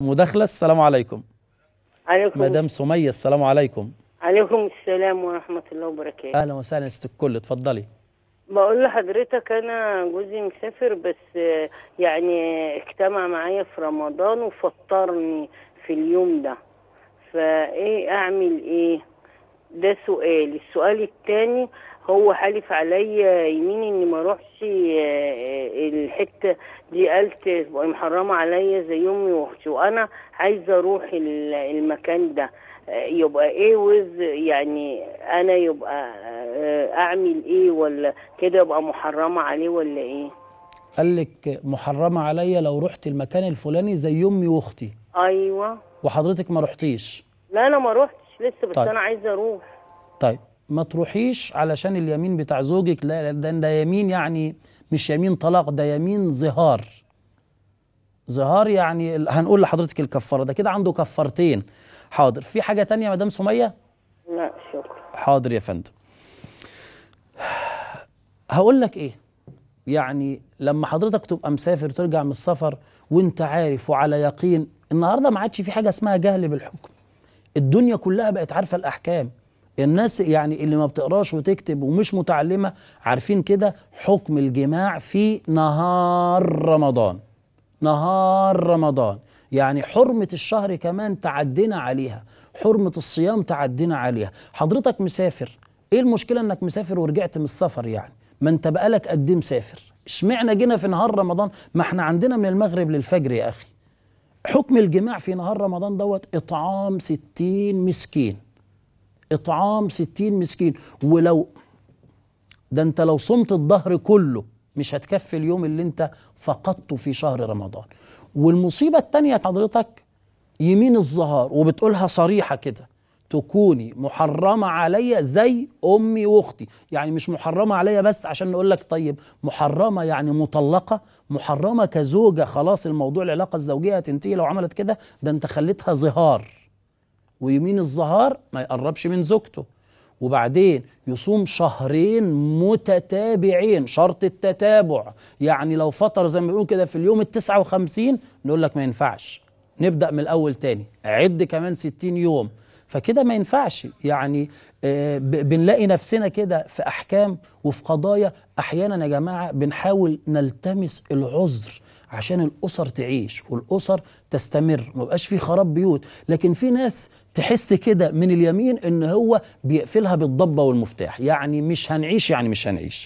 مداخلة السلام عليكم عليكم مدام سمية السلام عليكم عليكم السلام ورحمة الله وبركاته أهلا وسهلا ست الكل اتفضلي بقول لحضرتك أنا جوزي مسافر بس يعني اجتمع معايا في رمضان وفطرني في اليوم ده فإيه أعمل إيه ده سؤال السؤال الثاني هو حلف عليا يمين اني ما اروحش آه، آه، الحته دي قالت محرمه عليا زي امي واختي وانا عايزه اروح المكان ده آه، يبقى ايه وز يعني انا يبقى اعمل ايه ولا كده يبقى محرمه عليه ولا ايه قال لك محرمه عليا لو رحت المكان الفلاني زي امي واختي ايوه وحضرتك ما رحتيش لا انا ما رحتش لسه بس طيب. انا عايزه اروح طيب ما تروحيش علشان اليمين بتاع زوجك لا ده, ده يمين يعني مش يمين طلاق ده يمين ظهار ظهار يعني هنقول لحضرتك الكفاره ده كده عنده كفارتين حاضر في حاجه تانية يا مدام سميه لا شكرا حاضر يا فندم هقول لك ايه يعني لما حضرتك تبقى مسافر ترجع من السفر وانت عارف وعلى يقين النهارده ما عادش في حاجه اسمها جهل بالحكم الدنيا كلها بقت عارفة الأحكام الناس يعني اللي ما بتقراش وتكتب ومش متعلمة عارفين كده حكم الجماع في نهار رمضان نهار رمضان يعني حرمة الشهر كمان تعدينا عليها حرمة الصيام تعدينا عليها حضرتك مسافر ايه المشكلة انك مسافر ورجعت من السفر يعني ما انت بقالك قد إيه مسافر اشمعنا جينا في نهار رمضان ما احنا عندنا من المغرب للفجر يا اخي حكم الجماع في نهار رمضان دوت إطعام ستين مسكين إطعام ستين مسكين ولو ده أنت لو صمت الظهر كله مش هتكفي اليوم اللي أنت فقدته في شهر رمضان والمصيبة التانية حضرتك يمين الظهار وبتقولها صريحة كده تكوني محرمة عليا زي أمي وأختي يعني مش محرمة عليا بس عشان نقول لك طيب محرمة يعني مطلقة محرمة كزوجة خلاص الموضوع العلاقة الزوجية هتنتهي لو عملت كده ده أنت خليتها ظهار ويمين الظهار ما يقربش من زوجته وبعدين يصوم شهرين متتابعين شرط التتابع يعني لو فطر زي ما بيقولوا كده في اليوم التسعة وخمسين نقول لك ما ينفعش نبدأ من الأول تاني عد كمان ستين يوم فكده ما ينفعش يعني آه، بنلاقي نفسنا كده في احكام وفي قضايا احيانا يا جماعه بنحاول نلتمس العذر عشان الاسر تعيش والاسر تستمر ما بقاش في خراب بيوت لكن في ناس تحس كده من اليمين ان هو بيقفلها بالضبه والمفتاح يعني مش هنعيش يعني مش هنعيش